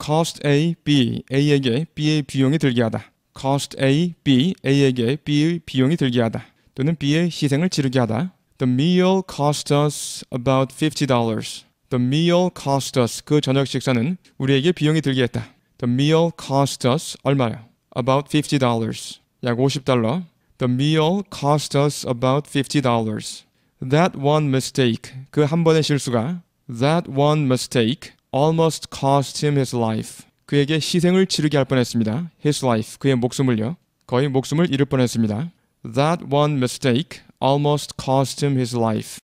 cost A, B, A에게 B의 비용이 들게 하다. cost A, B, A에게 B의 비용이 들게 하다. 또는 B의 희생을 지르게 하다. The meal cost us about $50. The meal cost us. 그 저녁 식사는 우리에게 비용이 들게 했다. The meal cost us 얼마요? About $50. 약 50달러. The meal cost us about $50. That one mistake. 그 한 번의 실수가 that one mistake. almost cost him his life. 그에게 희생을 치르게 할 뻔했습니다. His life, 그의 목숨을요. 거의 목숨을 잃을 뻔했습니다. That one mistake almost cost him his life.